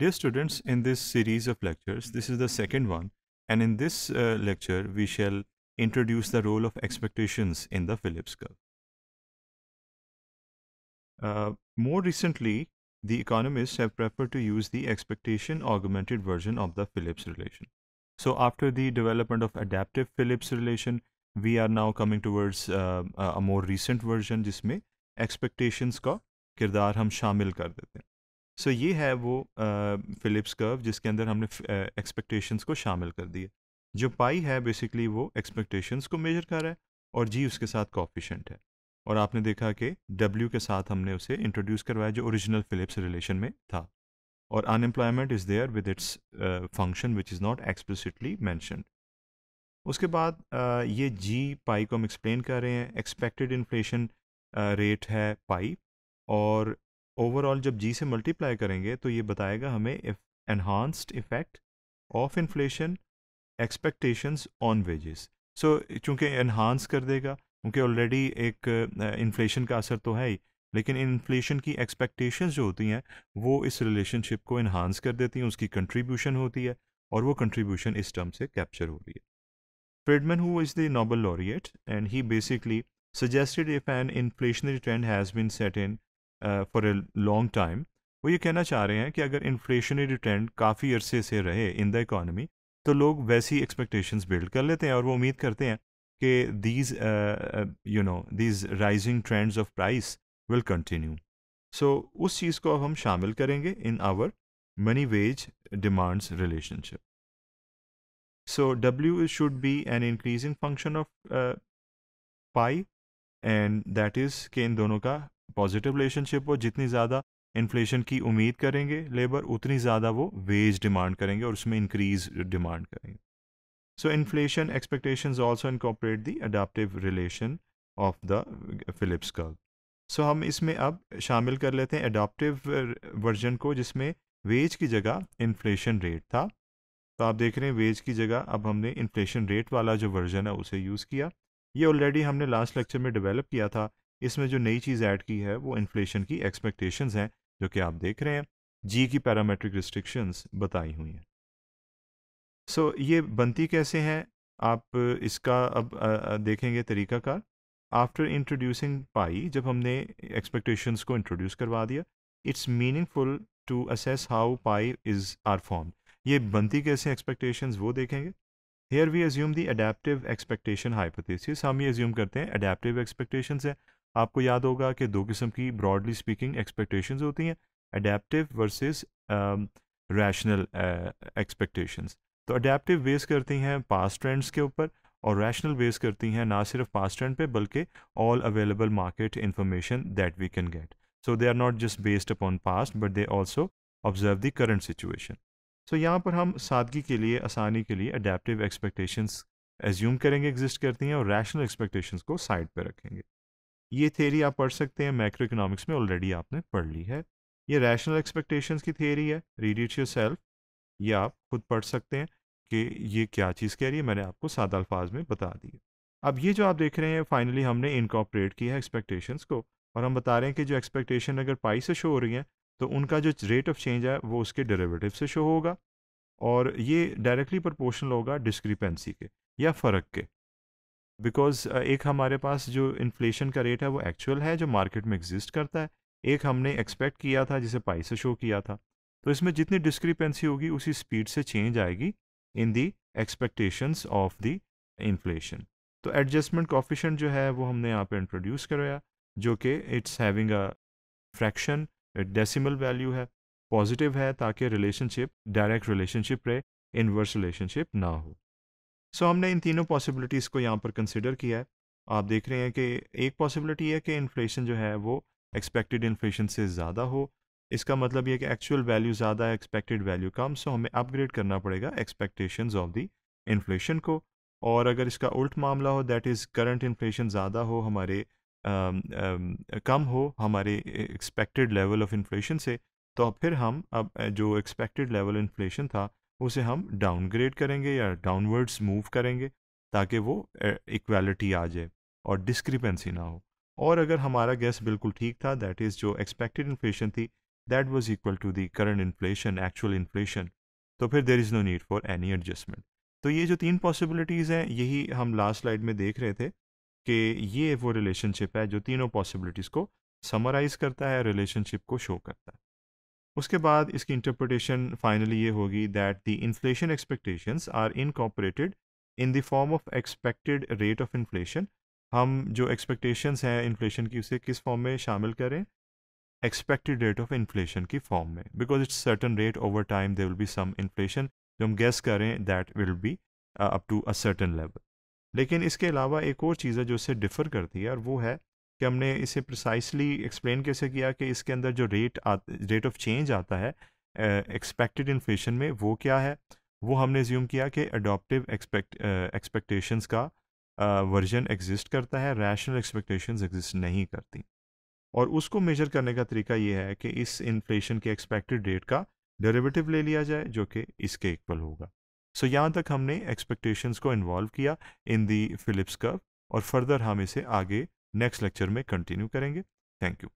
Dear students, in this series of lectures, this is the second one and in this uh, lecture we shall introduce the role of expectations in the Phillips curve. Uh, more recently, the economists have preferred to use the expectation augmented version of the Phillips relation. So after the development of adaptive Phillips relation, we are now coming towards uh, a more recent version जिसमें expectations का किरदार हम शामिल कर देते हैं सो ये है वो फिलिप्स कर्व जिसके अंदर हमने एक्सपेक्टेशंस को शामिल कर दिए जो पाई है बेसिकली वो एक्सपेक्टेशंस को मेजर कर रहा है और जी उसके साथ कॉफिशेंट है और आपने देखा कि डब्ल्यू के साथ हमने उसे इंट्रोड्यूस करवाया जो ओरिजिनल फिलिप्स रिलेशन में था और unemployment is there with its function which is not explicitly mentioned उसके बाद uh, ये जी पाई को हम एक्सप्लेन कर रहे हैं एक्सपेक्टेड इन्फ्लेशन रेट है पाई और ओवरऑल जब जी से मल्टीप्लाई करेंगे तो ये बताएगा हमें enhanced effect of inflation expectations on wages so चूंकि एनहांस कर देगा क्योंकि ऑलरेडी एक इन्फ्लेशन का असर तो है ही लेकिन इन्फ्लेशन की एक्सपेक्टेशंस जो होती हैं वो इस रिलेशनशिप को इन्हांस कर देती हैं उसकी कंट्रीब्यूशन होती है और वो कंट्रीब्यूशन इस टर्म से कैप्चर हो रही है Friedman who is the Nobel laureate and he basically suggested if an inflationary trend has been set in for a long time वो ये कहना चाह रहे हैं कि अगर इन्फ्लेशनरी ट्रेंड काफ़ी अरसे से रहे इन द इकानमी तो लोग वैसी एक्सपेक्टेशंस बिल्ड कर लेते हैं और वो उम्मीद करते हैं कि these you know these rising trends of price will continue so उस चीज़ को अब हम शामिल करेंगे in our money wage demands relationship so W should be an increasing function of pi and that is के इन दोनों का पॉजिटिव रिलेशनशिप हो जितनी ज़्यादा इन्फ्लेशन की उम्मीद करेंगे लेबर उतनी ज़्यादा वो वेज डिमांड करेंगे और उसमें इंक्रीज डिमांड करेंगे so inflation expectations also incorporate the adaptive relation of the Phillips curve so हम इसमें अब शामिल कर लेते हैं अडाप्टिव वर्जन को जिसमें वेज की जगह इन्फ्लेशन रेट था तो आप देख रहे हैं वेज की जगह अब हमने इन्फ्लेशन रेट वाला जो वर्जन है उसे यूज़ किया ये ऑलरेडी हमने लास्ट लेक्चर में डेवलप किया था इसमें जो नई चीज़ ऐड की है वो इन्फ्लेशन की एक्सपेक्टेशंस हैं जो कि आप देख रहे हैं जी की पैरामेट्रिक रिस्ट्रिक्शंस बताई हुई हैं सो so, ये बनती कैसे हैं आप इसका अब देखेंगे तरीकाकार आफ्टर इंट्रोड्यूसिंग पाई जब हमने एक्सपेक्टेशंस को इंट्रोड्यूस करवा दिया it's meaningful to assess how pi is are form ये बनती कैसे एक्सपेक्टेशंस वो देखेंगे here we assume the adaptive expectation hypothesis हम ये एज्यूम करते हैं अडेप्टिव एक्सपेक्टेशंस है आपको याद होगा कि दो किस्म की ब्रॉडली स्पीकिंग एक्सपेक्टेशंस होती हैं अडेप्टिव वर्सेज रैशनल एक्सपेक्टेशन तो अडेप्टिव बेस करती हैं पास्ट ट्रेंड्स के ऊपर और रैशनल बेस करती हैं ना सिर्फ पास्ट ट्रेंड पे बल्कि all available market information that we can get so they are not just based upon past but they also observe the current situation so यहाँ पर हम सादगी के लिए आसानी के लिए अडेप्टिव एक्सपेक्टेशंस एज्यूम करेंगे एग्जिस्ट करती हैं और रैशनल एक्सपेक्टेशंस को साइड पर रखेंगे ये थेरी आप पढ़ सकते हैं मैक्रो इकोनॉमिक्स में ऑलरेडी आपने पढ़ ली है ये रैशनल एक्सपेक्टेशंस की थेरी है रीड इट योर सेल्फ ये आप खुद पढ़ सकते हैं कि ये क्या चीज़ कह रही है मैंने आपको सादा अल्फाज में बता दिए अब ये जो आप देख रहे हैं फाइनली हमने इनकॉपरेट किया है एक्सपेक्टेशंस को और हम बता रहे हैं कि जो एक्सपेक्टेशन अगर पाई से शो हो रही हैं तो उनका जो रेट ऑफ चेंज है वो उसके डेरेवेटिव से शो होगा और ये डायरेक्टली प्रपोर्शनल होगा डिस्क्रिपेंसी के या फ़र्क के बिकॉज uh, एक हमारे पास जो इन्फ्लेशन का रेट है वो एक्चुअल है जो मार्केट में एग्जिस्ट करता है एक हमने एक्सपेक्ट किया था जिसे पाई से शो किया था तो इसमें जितनी डिस्क्रिपेंसी होगी उसी स्पीड से चेंज आएगी in the expectations of the inflation तो एडजस्टमेंट कॉफिशेंट जो है वो हमने यहाँ पे इंट्रोड्यूस करवाया जो कि it's having a fraction decimal value है पॉजिटिव है ताकि रिलेशनशिप डायरेक्ट रिलेशनशिप रहे इनवर्स रिलेशनशिप ना हो सो so, हमने इन तीनों पॉसिबिलिटीज़ को यहाँ पर कंसिडर किया है आप देख रहे हैं कि एक पॉसिबिलिटी है कि इन्फ्लेशन जो है वो एक्सपेक्टेड इन्फ्लेशन से ज़्यादा हो इसका मतलब ये कि एक्चुअल वैल्यू ज़्यादा है एक्सपेक्टेड वैल्यू कम सो हमें अपग्रेड करना पड़ेगा एक्सपेक्टेशन ऑफ दी इन्फ्लेशन को और अगर इसका उल्ट मामला हो दैट इज़ करंट इन्फ्लेशन ज़्यादा हो हमारे आ, आ, कम हो हमारे एक्सपेक्टेड लेवल ऑफ इन्फ्लेशन से तो फिर हम अब जो एक्सपेक्टेड लेवल इन्फ्लेशन था उसे हम डाउनग्रेड करेंगे या डाउनवर्ड्स मूव करेंगे ताकि वो इक्वालिटी आ जाए और डिस्क्रिपेंसी ना हो और अगर हमारा गैस बिल्कुल ठीक था दैट इज़ जो एक्सपेक्टेड इन्फ्लेशन थी that was equal to the current inflation actual inflation तो फिर there is no need for any adjustment तो ये जो तीन पॉसिबिलिटीज़ हैं यही हम लास्ट स्लाइड में देख रहे थे कि ये वो रिलेशनशिप है जो तीनों पॉसिबिलिटीज़ को समराइज़ करता है रिलेशनशिप को शो करता है उसके बाद इसकी इंटरप्रटेशन फाइनली ये होगी that the inflation expectations are incorporated in the form of expected rate of inflation हम जो एक्सपेक्टेशंस हैं इन्फ्लेशन की उसे किस फॉर्म में शामिल करें एक्सपेक्टेड रेट ऑफ इन्फ्लेशन की फॉर्म में because it's certain rate over time they will be some inflation जो हम गेस करें that will be up to a certain level लेकिन इसके अलावा एक और चीज़ है जो इसे डिफर करती है और वो है कि हमने इसे प्रिसाइसली एक्सप्लेन कैसे किया कि इसके अंदर जो रेट रेट ऑफ चेंज आता है एक्सपेक्टेड uh, इन्फ्लेशन में वो क्या है वो हमने ज्यूम किया कि अडोप्टिव एक्सपेक्ट एक्सपेक्टेशंस का वर्जन uh, एग्जिस्ट करता है रैशनल एक्सपेक्टेशंस एग्जिस्ट नहीं करती और उसको मेजर करने का तरीका ये है कि इस इन्फ्लेशन के एक्सपेक्टेड रेट का डेरिवेटिव ले लिया जाए जो कि इसके इक्वल होगा सो so, यहाँ तक हमने एक्सपेक्टेशंस को इन्वॉल्व किया इन दी फिलिप्स कर्व और फर्दर हम इसे आगे नेक्स्ट लेक्चर में कंटिन्यू करेंगे थैंक यू